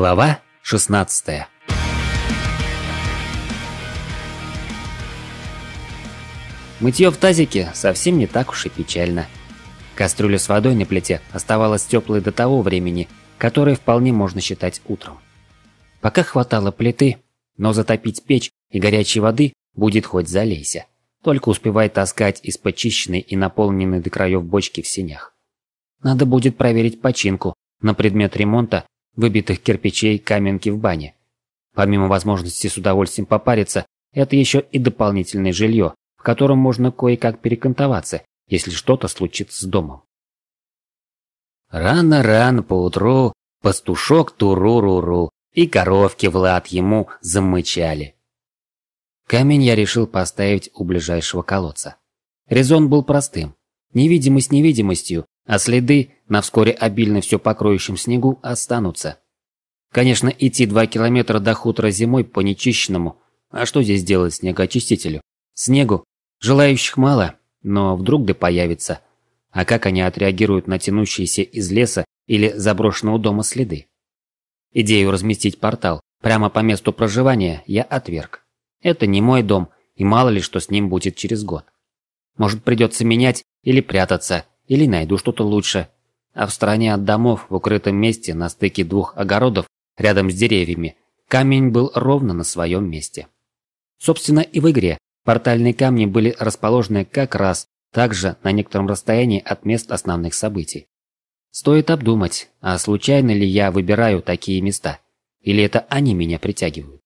Глава 16 Мытье в тазике совсем не так уж и печально. Кастрюля с водой на плите оставалась теплой до того времени, которое вполне можно считать утром. Пока хватало плиты, но затопить печь и горячей воды будет хоть залейся. Только успевай таскать из почищенной и наполненной до краев бочки в сенях. Надо будет проверить починку на предмет ремонта выбитых кирпичей, каменки в бане. Помимо возможности с удовольствием попариться, это еще и дополнительное жилье, в котором можно кое-как перекантоваться, если что-то случится с домом. Рано-рано поутру пастушок туру-ру-ру и коровки в лад ему замычали. Камень я решил поставить у ближайшего колодца. Резон был простым. Невидимость невидимостью, а следы на вскоре обильно все покроющем снегу останутся. Конечно, идти два километра до хутора зимой по нечищенному, а что здесь делать снегоочистителю? Снегу? Желающих мало, но вдруг да появится. А как они отреагируют на тянущиеся из леса или заброшенного дома следы? Идею разместить портал прямо по месту проживания я отверг. Это не мой дом, и мало ли что с ним будет через год. Может придется менять или прятаться, или найду что-то лучше – а в стороне от домов, в укрытом месте на стыке двух огородов, рядом с деревьями, камень был ровно на своем месте. Собственно, и в игре портальные камни были расположены как раз также на некотором расстоянии от мест основных событий. Стоит обдумать, а случайно ли я выбираю такие места, или это они меня притягивают.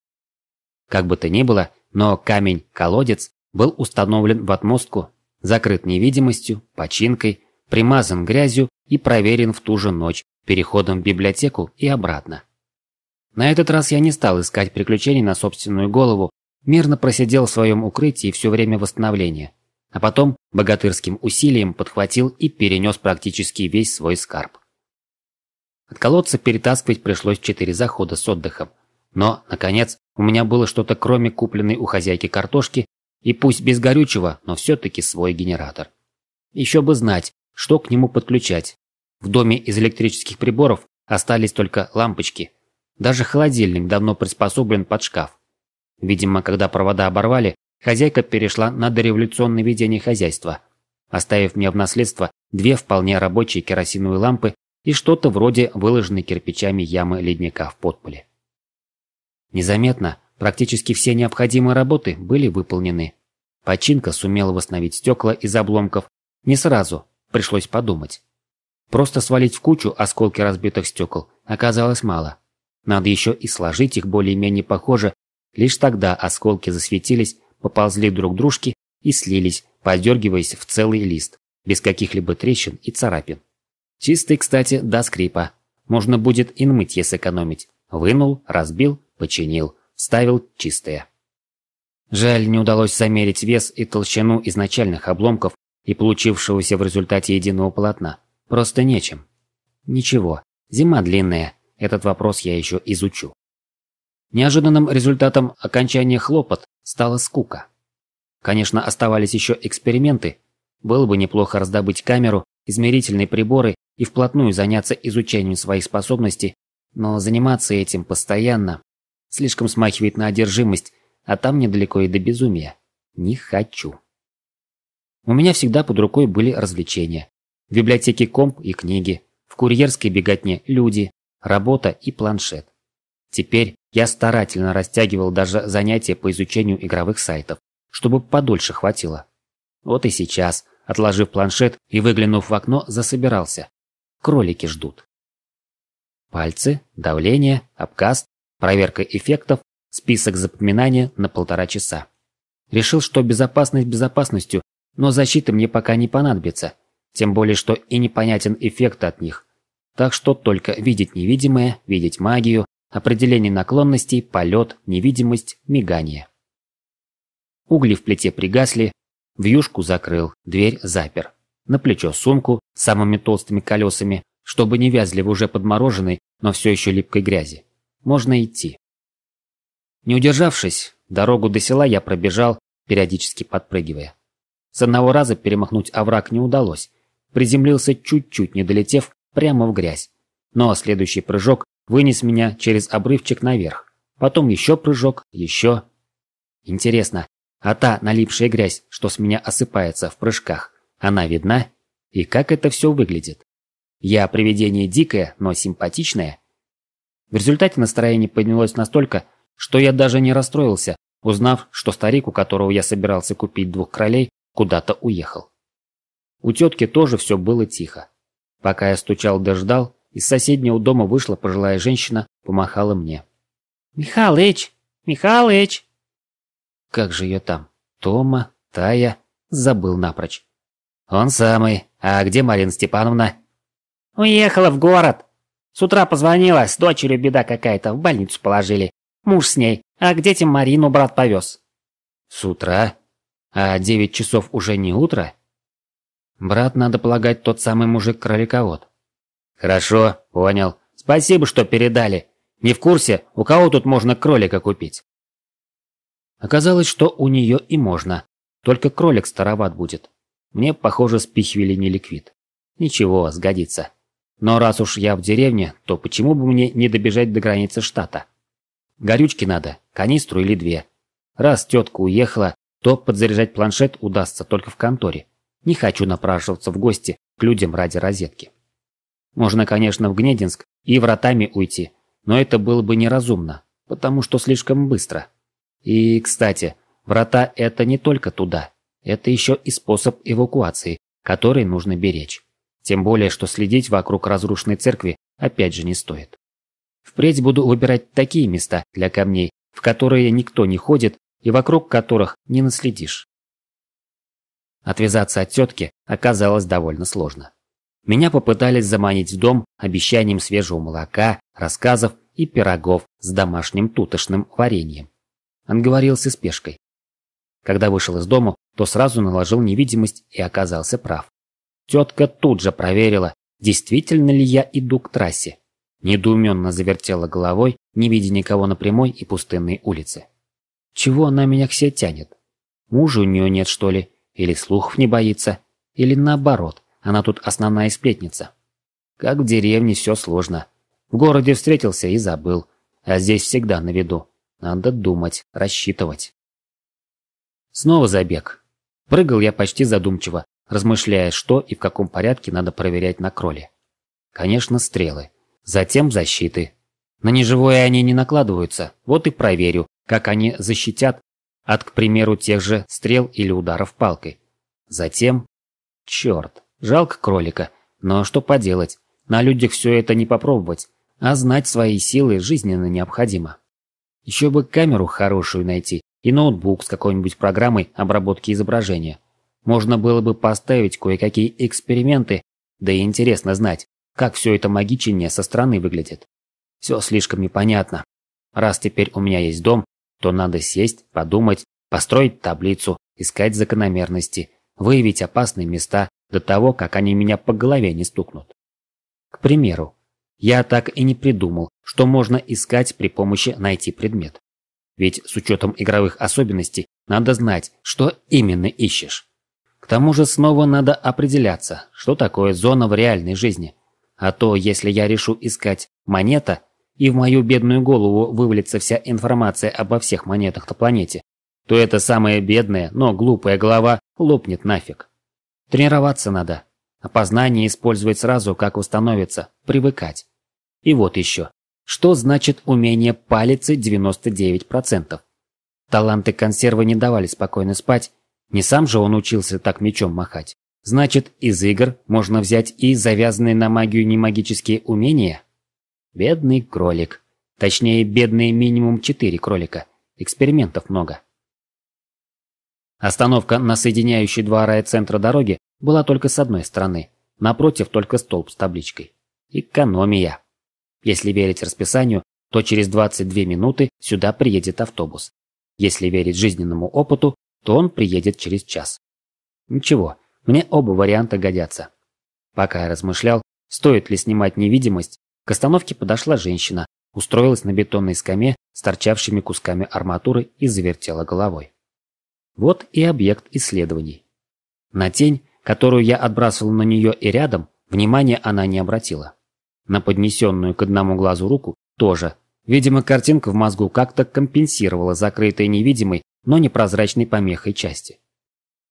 Как бы то ни было, но камень-колодец был установлен в отмостку, закрыт невидимостью, починкой, примазан грязью и проверен в ту же ночь, переходом в библиотеку и обратно. На этот раз я не стал искать приключений на собственную голову, мирно просидел в своем укрытии все время восстановления, а потом богатырским усилием подхватил и перенес практически весь свой скарб. От колодца перетаскивать пришлось четыре захода с отдыхом, но, наконец, у меня было что-то кроме купленной у хозяйки картошки и пусть без горючего, но все-таки свой генератор. Еще бы знать, что к нему подключать, в доме из электрических приборов остались только лампочки. Даже холодильник давно приспособлен под шкаф. Видимо, когда провода оборвали, хозяйка перешла на дореволюционное ведение хозяйства, оставив мне в наследство две вполне рабочие керосиновые лампы и что-то вроде выложенной кирпичами ямы ледника в подполе. Незаметно практически все необходимые работы были выполнены. Починка сумела восстановить стекла из обломков. Не сразу, пришлось подумать. Просто свалить в кучу осколки разбитых стекол оказалось мало. Надо еще и сложить их более-менее похоже, лишь тогда осколки засветились, поползли друг к дружке и слились, подергиваясь в целый лист, без каких-либо трещин и царапин. Чистый, кстати, до скрипа. Можно будет и мыть, если экономить. Вынул, разбил, починил, ставил чистые. Жаль, не удалось замерить вес и толщину изначальных обломков и получившегося в результате единого полотна. Просто нечем. Ничего, зима длинная, этот вопрос я еще изучу. Неожиданным результатом окончания хлопот стала скука. Конечно, оставались еще эксперименты. Было бы неплохо раздобыть камеру, измерительные приборы и вплотную заняться изучением своих способностей, но заниматься этим постоянно слишком смахивает на одержимость, а там недалеко и до безумия. Не хочу. У меня всегда под рукой были развлечения. В библиотеке комп и книги, в курьерской беготне люди, работа и планшет. Теперь я старательно растягивал даже занятия по изучению игровых сайтов, чтобы подольше хватило. Вот и сейчас, отложив планшет и выглянув в окно, засобирался. Кролики ждут. Пальцы, давление, обкаст, проверка эффектов, список запоминания на полтора часа. Решил, что безопасность безопасностью, но защита мне пока не понадобится, тем более, что и непонятен эффект от них. Так что только видеть невидимое, видеть магию, определение наклонностей, полет, невидимость, мигание. Угли в плите пригасли, вьюшку закрыл, дверь запер. На плечо сумку с самыми толстыми колесами, чтобы не вязли в уже подмороженной, но все еще липкой грязи. Можно идти. Не удержавшись, дорогу до села я пробежал, периодически подпрыгивая. С одного раза перемахнуть овраг не удалось, приземлился чуть-чуть, не долетев прямо в грязь. Но следующий прыжок вынес меня через обрывчик наверх. Потом еще прыжок, еще. Интересно, а та налипшая грязь, что с меня осыпается в прыжках, она видна? И как это все выглядит? Я привидение дикое, но симпатичное. В результате настроение поднялось настолько, что я даже не расстроился, узнав, что старик, у которого я собирался купить двух кролей, куда-то уехал. У тетки тоже все было тихо. Пока я стучал дождал. из соседнего дома вышла пожилая женщина, помахала мне. «Михалыч! Михалыч!» Как же ее там? Тома? Тая? Забыл напрочь. «Он самый. А где Марина Степановна?» «Уехала в город. С утра позвонила, с дочерью беда какая-то, в больницу положили. Муж с ней, а где детям Марину брат повез». «С утра? А девять часов уже не утро?» Брат, надо полагать, тот самый мужик-кроликовод. Хорошо, понял. Спасибо, что передали. Не в курсе, у кого тут можно кролика купить? Оказалось, что у нее и можно. Только кролик староват будет. Мне, похоже, спихивали не ликвид. Ничего, сгодится. Но раз уж я в деревне, то почему бы мне не добежать до границы штата? Горючки надо, канистру или две. Раз тетка уехала, то подзаряжать планшет удастся только в конторе. Не хочу напрашиваться в гости к людям ради розетки. Можно, конечно, в Гнединск и вратами уйти, но это было бы неразумно, потому что слишком быстро. И, кстати, врата – это не только туда. Это еще и способ эвакуации, который нужно беречь. Тем более, что следить вокруг разрушенной церкви опять же не стоит. Впредь буду выбирать такие места для камней, в которые никто не ходит и вокруг которых не наследишь. Отвязаться от тетки оказалось довольно сложно. Меня попытались заманить в дом обещанием свежего молока, рассказов и пирогов с домашним тутошным вареньем. Он говорил с спешкой. Когда вышел из дома, то сразу наложил невидимость и оказался прав. Тетка тут же проверила, действительно ли я иду к трассе. Недоуменно завертела головой, не видя никого на прямой и пустынной улице. Чего она меня к себе тянет? Мужа у нее нет, что ли? Или слухов не боится. Или наоборот, она тут основная сплетница. Как в деревне все сложно. В городе встретился и забыл. А здесь всегда на виду. Надо думать, рассчитывать. Снова забег. Прыгал я почти задумчиво, размышляя, что и в каком порядке надо проверять на кроле. Конечно, стрелы. Затем защиты. На неживое они не накладываются, вот и проверю, как они защитят от, к примеру, тех же стрел или ударов палкой. Затем... Черт, жалко кролика, но что поделать, на людях все это не попробовать, а знать свои силы жизненно необходимо. Еще бы камеру хорошую найти и ноутбук с какой-нибудь программой обработки изображения. Можно было бы поставить кое-какие эксперименты, да и интересно знать, как все это магичение со стороны выглядит. Все слишком непонятно. Раз теперь у меня есть дом, то надо сесть, подумать, построить таблицу, искать закономерности, выявить опасные места до того, как они меня по голове не стукнут. К примеру, я так и не придумал, что можно искать при помощи найти предмет. Ведь с учетом игровых особенностей надо знать, что именно ищешь. К тому же снова надо определяться, что такое зона в реальной жизни. А то, если я решу искать монета, и в мою бедную голову вывалится вся информация обо всех монетах на планете, то эта самая бедная, но глупая голова лопнет нафиг. Тренироваться надо. Опознание а использовать сразу, как установится, привыкать. И вот еще. Что значит умение палицы 99%? Таланты консервы не давали спокойно спать, не сам же он учился так мечом махать. Значит, из игр можно взять и завязанные на магию немагические умения? Бедный кролик. Точнее, бедные минимум четыре кролика. Экспериментов много. Остановка на соединяющей два райцентра дороги была только с одной стороны. Напротив только столб с табличкой. Экономия. Если верить расписанию, то через 22 минуты сюда приедет автобус. Если верить жизненному опыту, то он приедет через час. Ничего, мне оба варианта годятся. Пока я размышлял, стоит ли снимать невидимость, к остановке подошла женщина, устроилась на бетонной скамье с торчавшими кусками арматуры и завертела головой. Вот и объект исследований. На тень, которую я отбрасывал на нее и рядом, внимания она не обратила. На поднесенную к одному глазу руку тоже. Видимо, картинка в мозгу как-то компенсировала закрытые невидимой, но непрозрачной помехой части.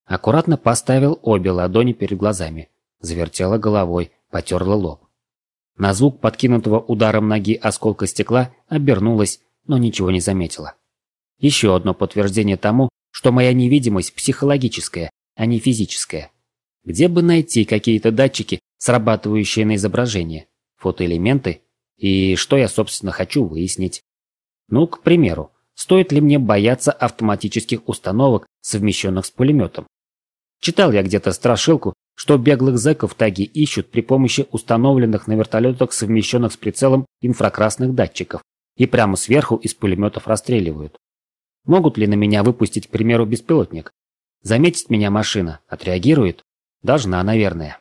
Аккуратно поставил обе ладони перед глазами, завертела головой, потерла лоб. На звук подкинутого ударом ноги осколка стекла обернулась, но ничего не заметила. Еще одно подтверждение тому, что моя невидимость психологическая, а не физическая. Где бы найти какие-то датчики, срабатывающие на изображение, фотоэлементы и что я, собственно, хочу выяснить. Ну, к примеру, стоит ли мне бояться автоматических установок, совмещенных с пулеметом? Читал я где-то страшилку, что беглых зэков таги ищут при помощи установленных на вертолетах, совмещенных с прицелом инфракрасных датчиков, и прямо сверху из пулеметов расстреливают. Могут ли на меня выпустить, к примеру, беспилотник? Заметит меня машина, отреагирует? Должна, наверное.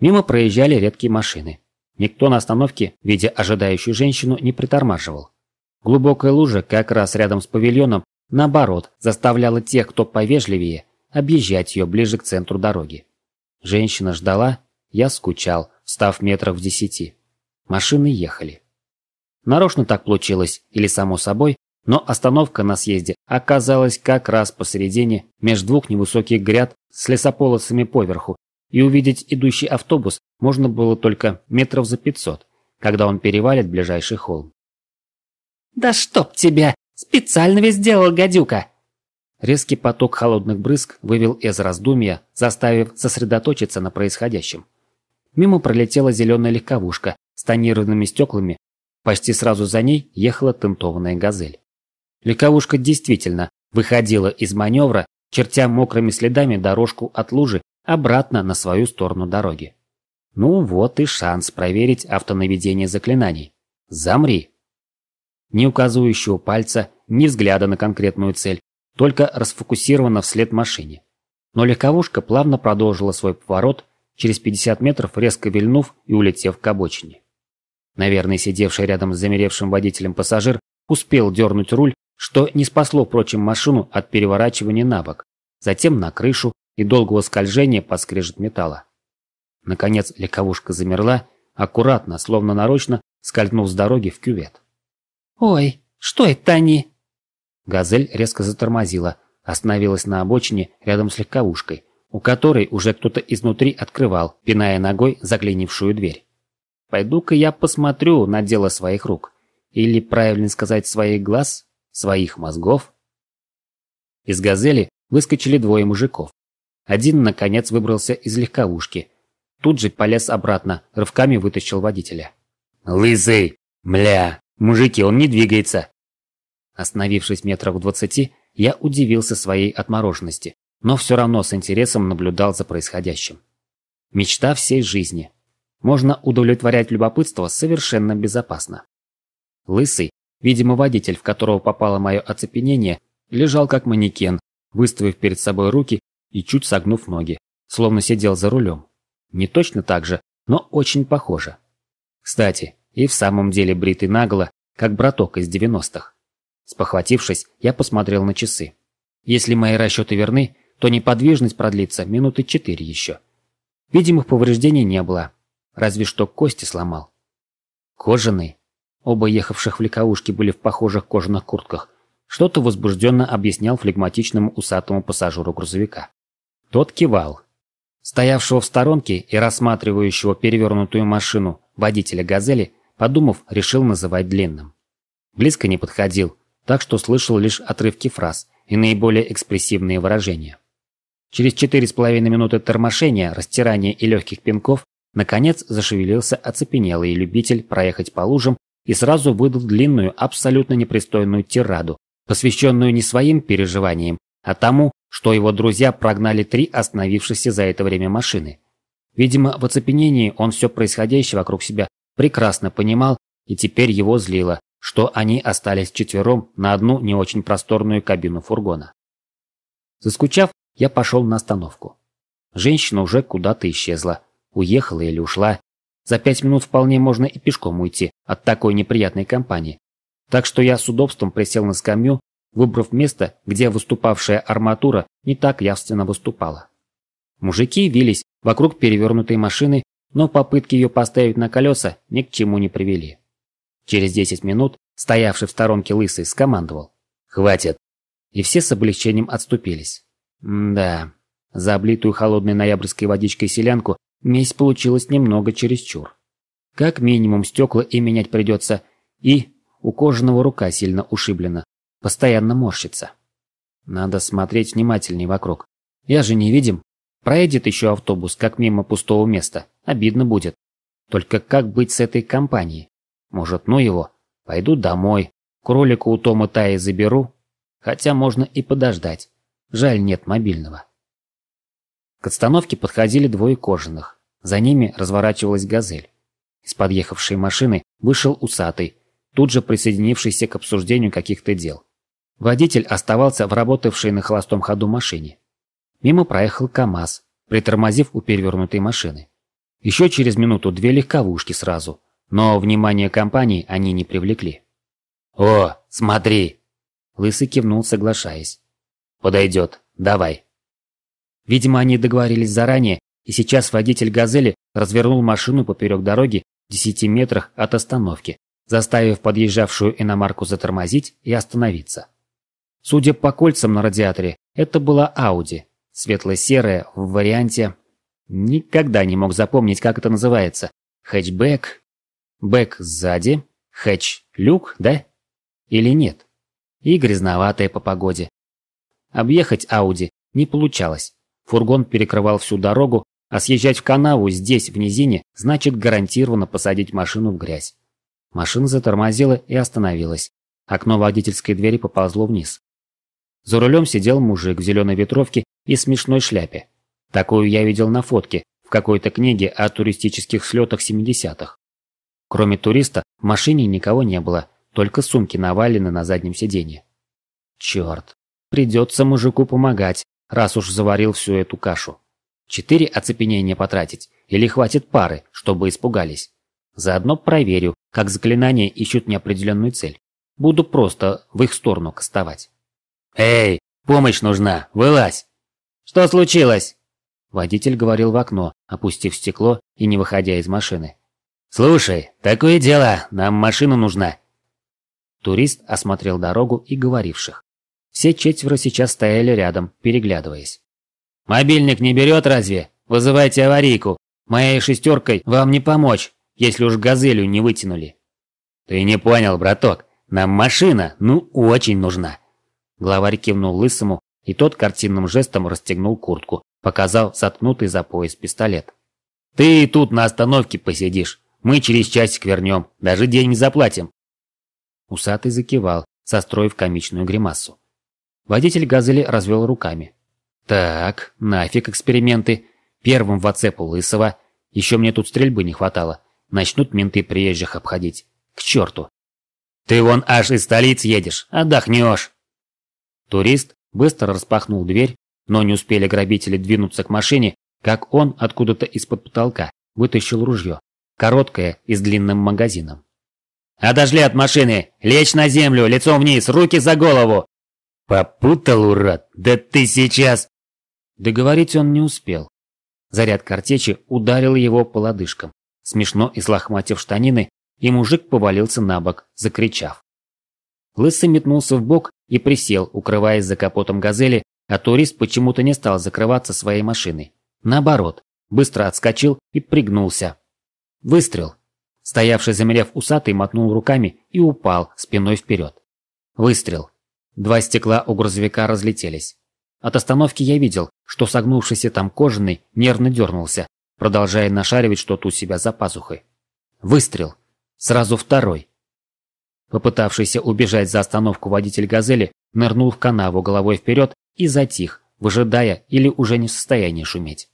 Мимо проезжали редкие машины. Никто на остановке, видя ожидающую женщину, не притормаживал. Глубокая лужа, как раз рядом с павильоном, наоборот, заставляла тех, кто повежливее, объезжать ее ближе к центру дороги. Женщина ждала, я скучал, став метров в десяти. Машины ехали. Нарочно так получилось, или само собой, но остановка на съезде оказалась как раз посередине между двух невысоких гряд с лесополосами поверху, и увидеть идущий автобус можно было только метров за пятьсот, когда он перевалит ближайший холм. «Да чтоб тебя! Специально весь сделал, гадюка!» Резкий поток холодных брызг вывел из раздумья, заставив сосредоточиться на происходящем. Мимо пролетела зеленая легковушка с тонированными стеклами, почти сразу за ней ехала тентованная газель. Легковушка действительно выходила из маневра, чертя мокрыми следами дорожку от лужи обратно на свою сторону дороги. Ну вот и шанс проверить автонаведение заклинаний. Замри! Ни указывающего пальца, ни взгляда на конкретную цель, только расфокусировано вслед машине. Но легковушка плавно продолжила свой поворот, через 50 метров резко вильнув и улетев к обочине. Наверное, сидевший рядом с замеревшим водителем пассажир успел дернуть руль, что не спасло, впрочем, машину от переворачивания на бок, затем на крышу и долгого скольжения по скрежет металла. Наконец легковушка замерла, аккуратно, словно нарочно, скользнув с дороги в кювет. «Ой, что это они?» Газель резко затормозила, остановилась на обочине рядом с легковушкой, у которой уже кто-то изнутри открывал, пиная ногой заклинившую дверь. «Пойду-ка я посмотрю на дело своих рук. Или, правильно сказать, своих глаз, своих мозгов». Из «Газели» выскочили двое мужиков. Один, наконец, выбрался из легковушки. Тут же полез обратно, рывками вытащил водителя. «Лысый! Мля! Мужики, он не двигается! Остановившись метров в двадцати, я удивился своей отмороженности, но все равно с интересом наблюдал за происходящим. Мечта всей жизни. Можно удовлетворять любопытство совершенно безопасно. Лысый, видимо водитель, в которого попало мое оцепенение, лежал как манекен, выставив перед собой руки и чуть согнув ноги, словно сидел за рулем. Не точно так же, но очень похоже. Кстати, и в самом деле бритый наголо, как браток из девяностых. Спохватившись, я посмотрел на часы. Если мои расчеты верны, то неподвижность продлится минуты четыре еще. Видимых повреждений не было, разве что кости сломал. Кожаный. Оба ехавших в легковушке были в похожих кожаных куртках. Что-то возбужденно объяснял флегматичному усатому пассажиру грузовика. Тот кивал. Стоявшего в сторонке и рассматривающего перевернутую машину водителя «Газели», подумав, решил называть длинным. Близко не подходил, так что слышал лишь отрывки фраз и наиболее экспрессивные выражения. Через четыре с половиной минуты тормошения, растирания и легких пинков, наконец зашевелился оцепенелый любитель проехать по лужам и сразу выдал длинную, абсолютно непристойную тираду, посвященную не своим переживаниям, а тому, что его друзья прогнали три остановившихся за это время машины. Видимо, в оцепенении он все происходящее вокруг себя прекрасно понимал, и теперь его злило, что они остались четвером на одну не очень просторную кабину фургона. Заскучав, я пошел на остановку. Женщина уже куда-то исчезла, уехала или ушла. За пять минут вполне можно и пешком уйти от такой неприятной компании. Так что я с удобством присел на скамью, выбрав место, где выступавшая арматура не так явственно выступала. Мужики вились вокруг перевернутой машины, но попытки ее поставить на колеса ни к чему не привели. Через 10 минут стоявший в сторонке лысый скомандовал. «Хватит!» И все с облегчением отступились. да, за облитую холодной ноябрьской водичкой селянку месть получилась немного чересчур. Как минимум стекла и менять придется, и у кожаного рука сильно ушиблена, постоянно морщится. Надо смотреть внимательней вокруг. Я же не видим. Проедет еще автобус, как мимо пустого места. Обидно будет. Только как быть с этой компанией? Может, ну его? Пойду домой. Кролика у Тома Таи заберу. Хотя можно и подождать. Жаль, нет мобильного. К остановке подходили двое кожаных. За ними разворачивалась газель. Из подъехавшей машины вышел усатый, тут же присоединившийся к обсуждению каких-то дел. Водитель оставался в работавшей на холостом ходу машине. Мимо проехал КАМАЗ, притормозив у перевернутой машины. Еще через минуту две легковушки сразу – но внимание компании они не привлекли. «О, смотри!» Лысый кивнул, соглашаясь. «Подойдет, давай». Видимо, они договорились заранее, и сейчас водитель «Газели» развернул машину поперек дороги в десяти метрах от остановки, заставив подъезжавшую иномарку затормозить и остановиться. Судя по кольцам на радиаторе, это была Ауди, светло-серая в варианте... Никогда не мог запомнить, как это называется. Хэтчбэк, Бэк сзади, хэтч люк, да? Или нет? И грязноватая по погоде. Объехать Ауди не получалось. Фургон перекрывал всю дорогу, а съезжать в канаву здесь, в низине, значит гарантированно посадить машину в грязь. Машина затормозила и остановилась. Окно водительской двери поползло вниз. За рулем сидел мужик в зеленой ветровке и смешной шляпе. Такую я видел на фотке в какой-то книге о туристических слетах 70-х. Кроме туриста, в машине никого не было, только сумки навалены на заднем сиденье. Черт, придется мужику помогать, раз уж заварил всю эту кашу. Четыре оцепенения потратить, или хватит пары, чтобы испугались. Заодно проверю, как заклинания ищут неопределенную цель. Буду просто в их сторону кастовать. «Эй, помощь нужна, вылазь!» «Что случилось?» Водитель говорил в окно, опустив стекло и не выходя из машины. «Слушай, такое дело, нам машина нужна». Турист осмотрел дорогу и говоривших. Все четверо сейчас стояли рядом, переглядываясь. «Мобильник не берет разве? Вызывайте аварийку. Моей шестеркой вам не помочь, если уж газелю не вытянули». «Ты не понял, браток. Нам машина, ну, очень нужна». Главарь кивнул лысому, и тот картинным жестом расстегнул куртку, показал соткнутый за пояс пистолет. «Ты и тут на остановке посидишь. Мы через часик вернем, даже денег заплатим. Усатый закивал, состроив комичную гримасу. Водитель «Газели» развел руками. «Так, нафиг эксперименты. Первым в оцепу Лысого. Еще мне тут стрельбы не хватало. Начнут менты приезжих обходить. К черту!» «Ты вон аж из столицы едешь, отдохнешь!» Турист быстро распахнул дверь, но не успели грабители двинуться к машине, как он откуда-то из-под потолка вытащил ружье короткая и с длинным магазином. «Отошли от машины! Лечь на землю, лицом вниз, руки за голову!» «Попутал, урод! Да ты сейчас!» Договорить он не успел. Заряд картечи ударил его по лодыжкам, смешно излохматив штанины, и мужик повалился на бок, закричав. Лысый метнулся в бок и присел, укрываясь за капотом «Газели», а турист почему-то не стал закрываться своей машиной. Наоборот, быстро отскочил и пригнулся, Выстрел. Стоявший, замерев усатый, мотнул руками и упал спиной вперед. Выстрел. Два стекла у грузовика разлетелись. От остановки я видел, что согнувшийся там кожаный нервно дернулся, продолжая нашаривать что-то у себя за пазухой. Выстрел. Сразу второй. Попытавшийся убежать за остановку водитель «Газели» нырнул в канаву головой вперед и затих, выжидая или уже не в состоянии шуметь.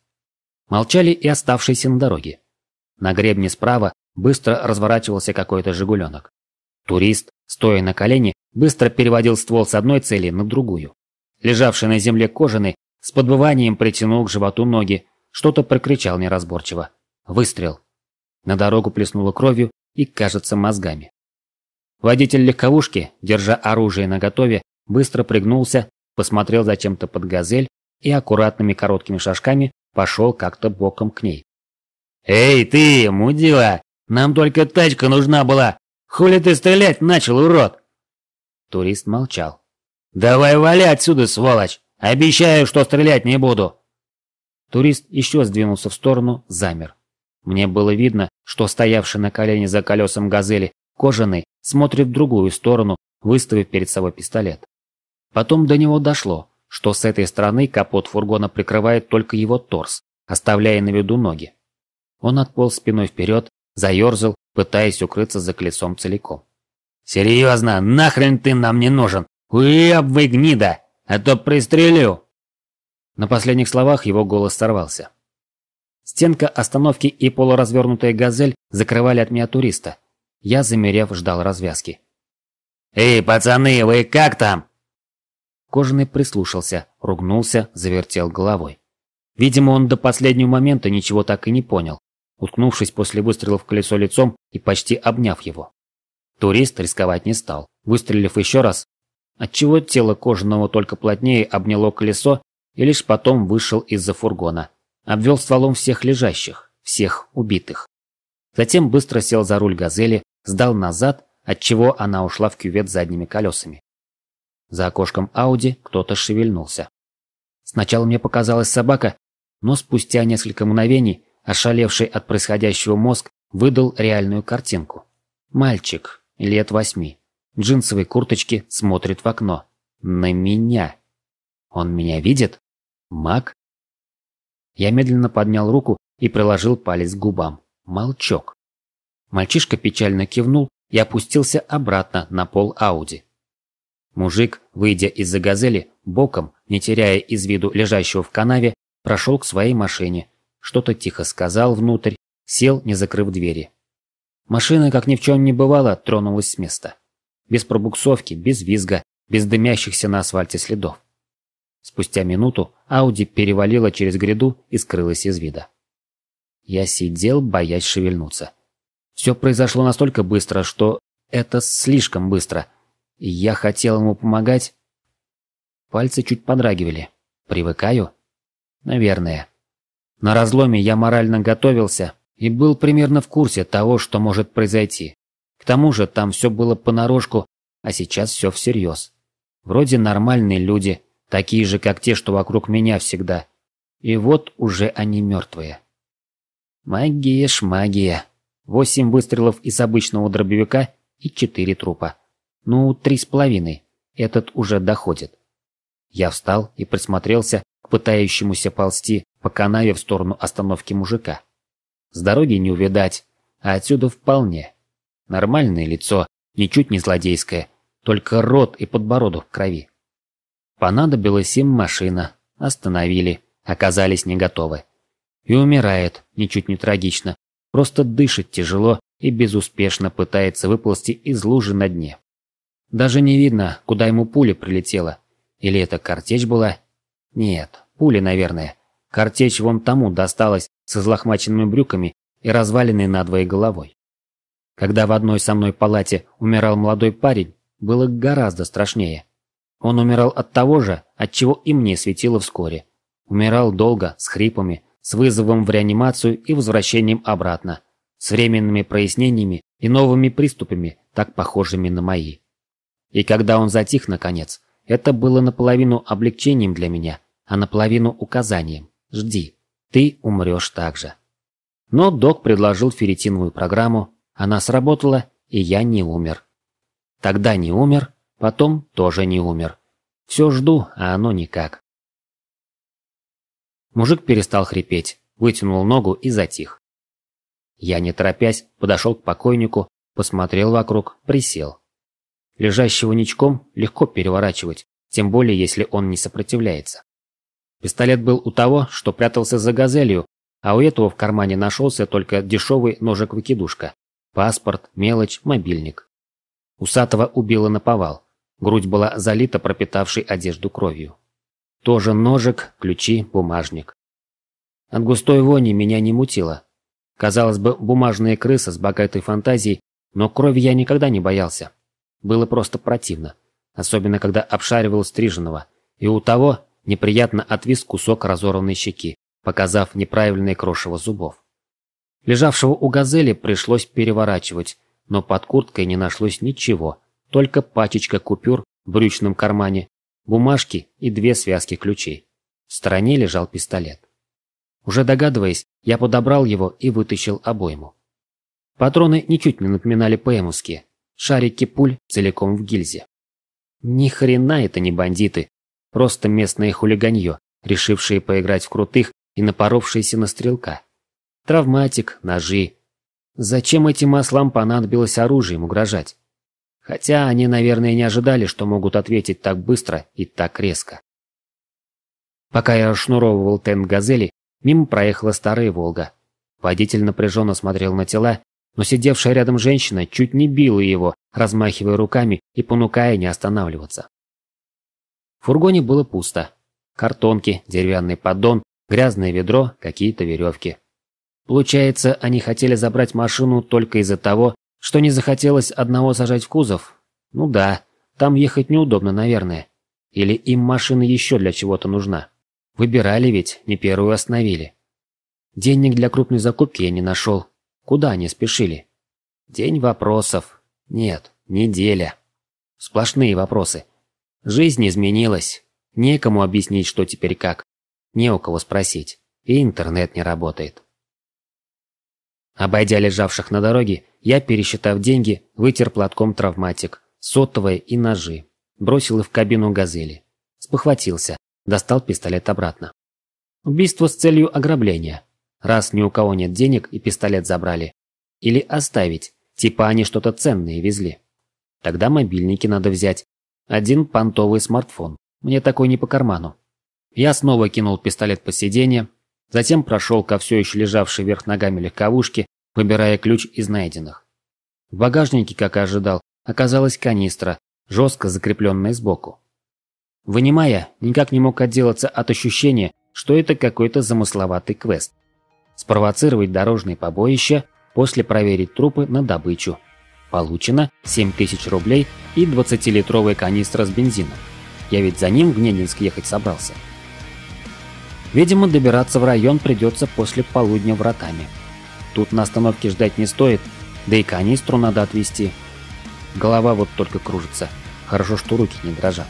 Молчали и оставшиеся на дороге. На гребне справа быстро разворачивался какой-то «Жигуленок». Турист, стоя на колени, быстро переводил ствол с одной цели на другую. Лежавший на земле кожаный с подбыванием притянул к животу ноги, что-то прокричал неразборчиво. Выстрел. На дорогу плеснуло кровью и, кажется, мозгами. Водитель легковушки, держа оружие наготове, быстро пригнулся, посмотрел зачем-то под газель и аккуратными короткими шажками пошел как-то боком к ней. «Эй, ты, мудила! Нам только тачка нужна была! Хули ты стрелять начал, урод?» Турист молчал. «Давай вали отсюда, сволочь! Обещаю, что стрелять не буду!» Турист еще сдвинулся в сторону, замер. Мне было видно, что стоявший на колене за колесом газели кожаный смотрит в другую сторону, выставив перед собой пистолет. Потом до него дошло, что с этой стороны капот фургона прикрывает только его торс, оставляя на виду ноги. Он отполз спиной вперед, заерзал, пытаясь укрыться за колесом целиком. «Серьезно, нахрен ты нам не нужен! Уеб вы, гнида! А то пристрелю!» На последних словах его голос сорвался. Стенка остановки и полуразвернутая «Газель» закрывали от меня туриста. Я, замерев, ждал развязки. «Эй, пацаны, вы как там?» Кожаный прислушался, ругнулся, завертел головой. Видимо, он до последнего момента ничего так и не понял уткнувшись после выстрела в колесо лицом и почти обняв его. Турист рисковать не стал, выстрелив еще раз, отчего тело кожаного только плотнее обняло колесо и лишь потом вышел из-за фургона. Обвел стволом всех лежащих, всех убитых. Затем быстро сел за руль «Газели», сдал назад, отчего она ушла в кювет задними колесами. За окошком Ауди кто-то шевельнулся. Сначала мне показалась собака, но спустя несколько мгновений Ошалевший от происходящего мозг выдал реальную картинку. Мальчик, лет восьми, в джинсовой курточке смотрит в окно. На меня. Он меня видит? Маг? Я медленно поднял руку и приложил палец к губам. Молчок. Мальчишка печально кивнул и опустился обратно на пол Ауди. Мужик, выйдя из-за газели, боком, не теряя из виду лежащего в канаве, прошел к своей машине что-то тихо сказал внутрь, сел, не закрыв двери. Машина, как ни в чем не бывало, тронулась с места. Без пробуксовки, без визга, без дымящихся на асфальте следов. Спустя минуту Ауди перевалила через гряду и скрылась из вида. Я сидел, боясь шевельнуться. Все произошло настолько быстро, что это слишком быстро. И я хотел ему помогать. Пальцы чуть подрагивали. Привыкаю? Наверное. На разломе я морально готовился и был примерно в курсе того, что может произойти. К тому же там все было понарошку, а сейчас все всерьез. Вроде нормальные люди, такие же, как те, что вокруг меня всегда. И вот уже они мертвые. Магия ж магия. Восемь выстрелов из обычного дробовика и четыре трупа. Ну, три с половиной. Этот уже доходит. Я встал и присмотрелся к пытающемуся ползти по канаве в сторону остановки мужика. С дороги не увидать, а отсюда вполне. Нормальное лицо, ничуть не злодейское, только рот и подбородок в крови. Понадобилась им машина, остановили, оказались не готовы. И умирает, ничуть не трагично, просто дышит тяжело и безуспешно пытается выползти из лужи на дне. Даже не видно, куда ему пуля прилетела, или это картечь была? Нет, пули, наверное. Картечь вон тому досталась с излохмаченными брюками и разваленной надвое головой. Когда в одной со мной палате умирал молодой парень, было гораздо страшнее. Он умирал от того же, от чего и мне светило вскоре. Умирал долго, с хрипами, с вызовом в реанимацию и возвращением обратно, с временными прояснениями и новыми приступами, так похожими на мои. И когда он затих, наконец, это было наполовину облегчением для меня, а наполовину указанием. Жди, ты умрешь так же. Но док предложил ферритиновую программу, она сработала, и я не умер. Тогда не умер, потом тоже не умер. Все жду, а оно никак. Мужик перестал хрипеть, вытянул ногу и затих. Я, не торопясь, подошел к покойнику, посмотрел вокруг, присел. Лежащего ничком легко переворачивать, тем более если он не сопротивляется. Пистолет был у того, что прятался за газелью, а у этого в кармане нашелся только дешевый ножик-выкидушка. Паспорт, мелочь, мобильник. Усатого убило наповал, Грудь была залита пропитавшей одежду кровью. Тоже ножик, ключи, бумажник. От густой вони меня не мутило. Казалось бы, бумажные крысы с богатой фантазией, но крови я никогда не боялся. Было просто противно, особенно когда обшаривал стриженного, и у того неприятно отвис кусок разорванной щеки, показав неправильные крошево зубов. Лежавшего у газели пришлось переворачивать, но под курткой не нашлось ничего, только пачечка купюр в брючном кармане, бумажки и две связки ключей. В стороне лежал пистолет. Уже догадываясь, я подобрал его и вытащил обойму. Патроны ничуть не напоминали ПМовские, шарики пуль целиком в гильзе. Ни хрена это не бандиты, просто местное хулиганье, решившие поиграть в крутых и напоровшиеся на стрелка. Травматик, ножи. Зачем этим ослам понадобилось оружием угрожать? Хотя они, наверное, не ожидали, что могут ответить так быстро и так резко. Пока я расшнуровывал тент «Газели», мимо проехала старая «Волга». Водитель напряженно смотрел на тела но сидевшая рядом женщина чуть не била его, размахивая руками и понукая не останавливаться. В фургоне было пусто. Картонки, деревянный поддон, грязное ведро, какие-то веревки. Получается, они хотели забрать машину только из-за того, что не захотелось одного сажать в кузов? Ну да, там ехать неудобно, наверное. Или им машина еще для чего-то нужна? Выбирали ведь, не первую остановили. Денег для крупной закупки я не нашел, Куда они спешили? День вопросов. Нет, неделя. Сплошные вопросы. Жизнь изменилась. Некому объяснить, что теперь как. Не у кого спросить. И интернет не работает. Обойдя лежавших на дороге, я, пересчитав деньги, вытер платком травматик, сотовые и ножи. Бросил их в кабину «Газели». Спохватился. Достал пистолет обратно. Убийство с целью ограбления раз ни у кого нет денег и пистолет забрали. Или оставить, типа они что-то ценное везли. Тогда мобильники надо взять. Один понтовый смартфон, мне такой не по карману. Я снова кинул пистолет по сиденье, затем прошел ко все еще лежавшей вверх ногами легковушке, выбирая ключ из найденных. В багажнике, как и ожидал, оказалась канистра, жестко закрепленная сбоку. Вынимая, никак не мог отделаться от ощущения, что это какой-то замысловатый квест спровоцировать дорожные побоища, после проверить трупы на добычу. Получено 7000 рублей и 20-литровая канистра с бензином. Я ведь за ним в Гнединск ехать собрался. Видимо, добираться в район придется после полудня вратами. Тут на остановке ждать не стоит, да и канистру надо отвезти. Голова вот только кружится. Хорошо, что руки не дрожат.